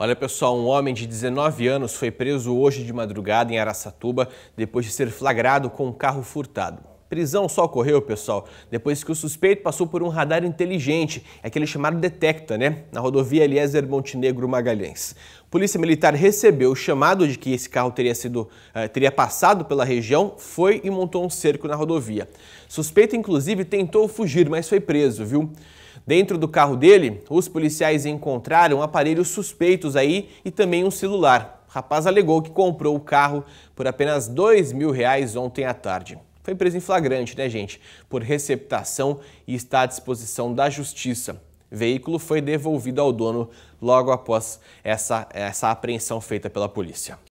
Olha pessoal, um homem de 19 anos foi preso hoje de madrugada em Araçatuba depois de ser flagrado com um carro furtado. Prisão só ocorreu, pessoal, depois que o suspeito passou por um radar inteligente, aquele chamado Detecta, né? Na rodovia Eliezer Montenegro Magalhães. Polícia Militar recebeu o chamado de que esse carro teria, sido, eh, teria passado pela região, foi e montou um cerco na rodovia. Suspeito, inclusive, tentou fugir, mas foi preso, viu? Dentro do carro dele, os policiais encontraram aparelhos suspeitos aí e também um celular. O rapaz alegou que comprou o carro por apenas dois mil reais ontem à tarde. Foi preso em flagrante, né, gente? Por receptação e está à disposição da justiça. O veículo foi devolvido ao dono logo após essa, essa apreensão feita pela polícia.